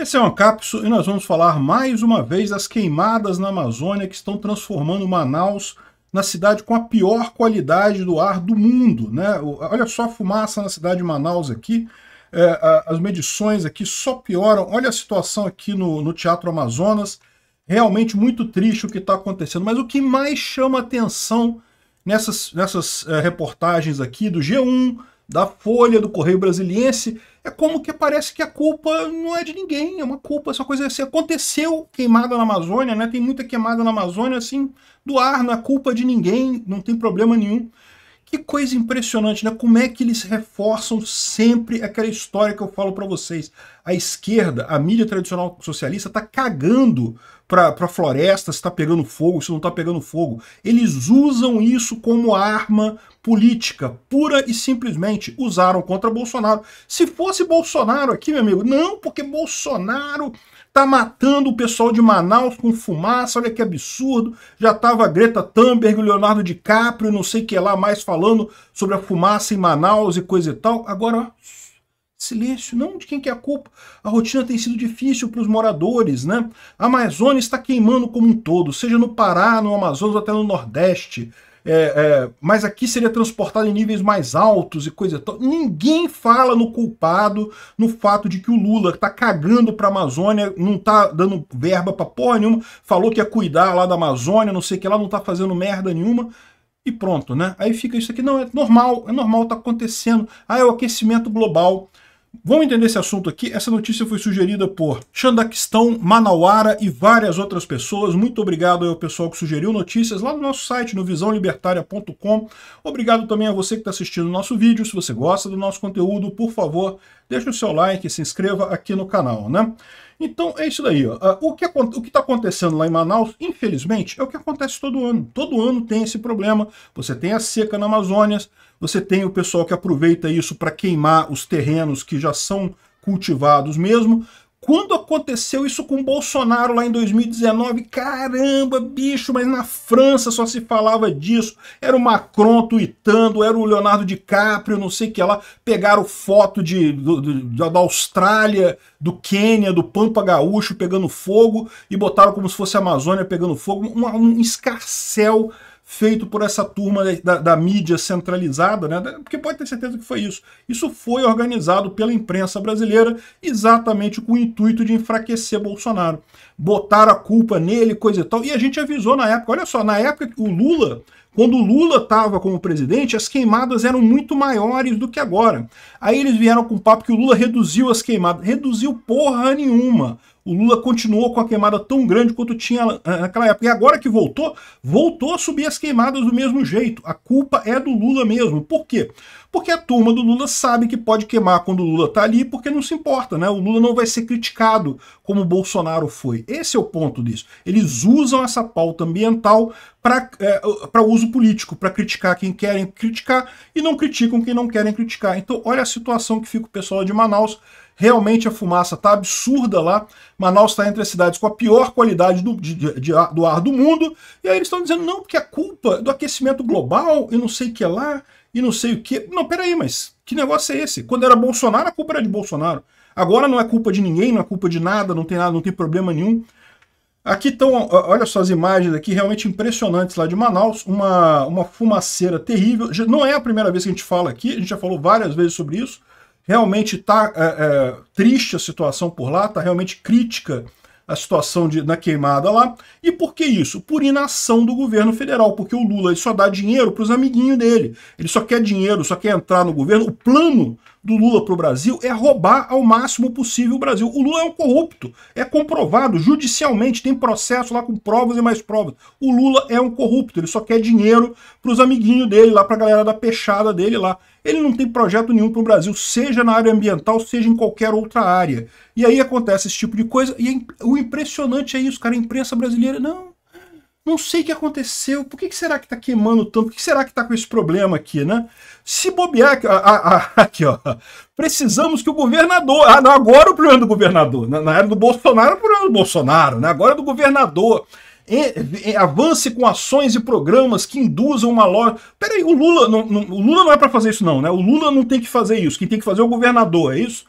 Esse é o cápsula e nós vamos falar mais uma vez das queimadas na Amazônia que estão transformando Manaus na cidade com a pior qualidade do ar do mundo. Né? Olha só a fumaça na cidade de Manaus aqui, é, as medições aqui só pioram. Olha a situação aqui no, no Teatro Amazonas, realmente muito triste o que está acontecendo. Mas o que mais chama atenção nessas, nessas é, reportagens aqui do G1, da Folha, do Correio Brasiliense, é como que parece que a culpa não é de ninguém, é uma culpa, essa coisa assim, aconteceu queimada na Amazônia, né? Tem muita queimada na Amazônia, assim, do ar, não é culpa de ninguém, não tem problema nenhum. Que coisa impressionante, né? Como é que eles reforçam sempre aquela história que eu falo para vocês. A esquerda, a mídia tradicional socialista, tá cagando para floresta, se está pegando fogo, se não está pegando fogo. Eles usam isso como arma política, pura e simplesmente. Usaram contra Bolsonaro. Se fosse Bolsonaro aqui, meu amigo, não, porque Bolsonaro tá matando o pessoal de Manaus com fumaça, olha que absurdo. Já tava Greta Thunberg, Leonardo DiCaprio, não sei o que lá mais falando sobre a fumaça em Manaus e coisa e tal. Agora, ó, Silêncio, não de quem que é a culpa. A rotina tem sido difícil para os moradores, né? A Amazônia está queimando como um todo, seja no Pará, no Amazonas até no Nordeste. É, é, mas aqui seria transportado em níveis mais altos e coisa tal. Ninguém fala no culpado no fato de que o Lula está cagando para a Amazônia, não está dando verba para porra nenhuma, falou que ia cuidar lá da Amazônia, não sei o que lá, não está fazendo merda nenhuma. E pronto, né? Aí fica isso aqui, não, é normal, é normal, tá acontecendo. Ah, é o aquecimento global. Vamos entender esse assunto aqui. Essa notícia foi sugerida por Xandaquistão, Manauara e várias outras pessoas. Muito obrigado ao pessoal que sugeriu notícias lá no nosso site, no visãolibertária.com. Obrigado também a você que está assistindo o nosso vídeo. Se você gosta do nosso conteúdo, por favor, deixe o seu like, e se inscreva aqui no canal, né? Então é isso daí. Ó. Ah, o que está acontecendo lá em Manaus, infelizmente, é o que acontece todo ano. Todo ano tem esse problema. Você tem a seca na Amazônia, você tem o pessoal que aproveita isso para queimar os terrenos que já são cultivados mesmo. Quando aconteceu isso com Bolsonaro lá em 2019, caramba, bicho, mas na França só se falava disso. Era o Macron tuitando, era o Leonardo DiCaprio, não sei o que lá. Pegaram foto de, do, do, da Austrália, do Quênia, do Pampa Gaúcho pegando fogo e botaram como se fosse a Amazônia pegando fogo. Um, um escarcel feito por essa turma da, da mídia centralizada, né? porque pode ter certeza que foi isso. Isso foi organizado pela imprensa brasileira exatamente com o intuito de enfraquecer Bolsonaro. Botar a culpa nele, coisa e tal. E a gente avisou na época, olha só, na época o Lula, quando o Lula estava como presidente, as queimadas eram muito maiores do que agora. Aí eles vieram com o papo que o Lula reduziu as queimadas. Reduziu porra nenhuma o Lula continuou com a queimada tão grande quanto tinha eh, naquela época. E agora que voltou, voltou a subir as queimadas do mesmo jeito. A culpa é do Lula mesmo. Por quê? Porque a turma do Lula sabe que pode queimar quando o Lula está ali, porque não se importa, né? O Lula não vai ser criticado como o Bolsonaro foi. Esse é o ponto disso. Eles usam essa pauta ambiental para é, eh, uso político, para criticar quem querem criticar e não criticam quem não querem criticar. Então, olha a situação que fica o pessoal de Manaus Realmente a fumaça está absurda lá. Manaus está entre as cidades com a pior qualidade do, de, de, do ar do mundo. E aí eles estão dizendo, não, porque a culpa do aquecimento global e não sei o que lá, e não sei o que. Não, peraí, mas que negócio é esse? Quando era Bolsonaro, a culpa era de Bolsonaro. Agora não é culpa de ninguém, não é culpa de nada, não tem nada, não tem problema nenhum. Aqui estão, olha só as imagens aqui, realmente impressionantes lá de Manaus, uma, uma fumaceira terrível. Não é a primeira vez que a gente fala aqui, a gente já falou várias vezes sobre isso realmente está é, é, triste a situação por lá, está realmente crítica a situação de, na queimada lá. E por que isso? Por inação do governo federal, porque o Lula só dá dinheiro para os amiguinhos dele. Ele só quer dinheiro, só quer entrar no governo. O plano do Lula para o Brasil é roubar ao máximo possível o Brasil. O Lula é um corrupto, é comprovado judicialmente, tem processo lá com provas e mais provas. O Lula é um corrupto, ele só quer dinheiro para os amiguinhos dele lá, para a galera da peixada dele lá ele não tem projeto nenhum para o Brasil, seja na área ambiental, seja em qualquer outra área. E aí acontece esse tipo de coisa, e é o impressionante é isso, cara, a imprensa brasileira, não, não sei o que aconteceu, por que, que será que está queimando tanto, por que, será que está com esse problema aqui, né? Se bobear, a, aqui ó, precisamos que o governador, ah, não, agora é o problema do governador, na, na era do Bolsonaro, é o problema do Bolsonaro, né? agora é do governador, avance com ações e programas que induzam uma loja. Peraí, o Lula não, não o Lula não é para fazer isso, não, né? O Lula não tem que fazer isso. Quem tem que fazer é o governador, é isso?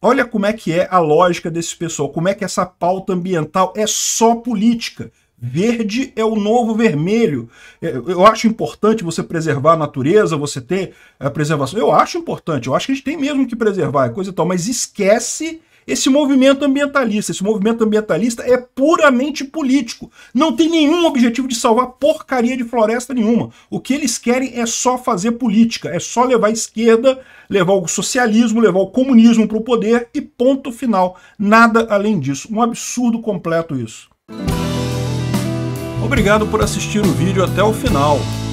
Olha como é que é a lógica desse pessoal, como é que é essa pauta ambiental é só política. Verde é o novo vermelho. Eu acho importante você preservar a natureza, você ter a preservação. Eu acho importante, eu acho que a gente tem mesmo que preservar, é coisa e tal, mas esquece esse movimento ambientalista, esse movimento ambientalista é puramente político. Não tem nenhum objetivo de salvar porcaria de floresta nenhuma. O que eles querem é só fazer política, é só levar a esquerda, levar o socialismo, levar o comunismo para o poder e ponto final. Nada além disso. Um absurdo completo isso. Obrigado por assistir o vídeo até o final.